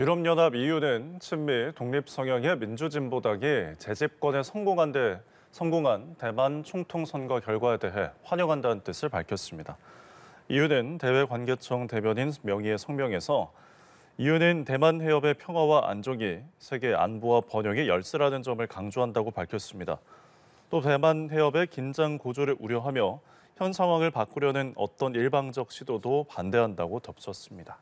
유럽연합 EU는 친미 독립 성향의 민주진보당이 재집권에 성공한 데 성공한 대만 총통 선거 결과에 대해 환영한다는 뜻을 밝혔습니다. EU는 대외 관계청 대변인 명의의 성명에서 EU는 대만 해협의 평화와 안정이 세계 안보와 번영의 열쇠라는 점을 강조한다고 밝혔습니다. 또 대만 해협의 긴장 고조를 우려하며 현 상황을 바꾸려는 어떤 일방적 시도도 반대한다고 덧붙였습니다.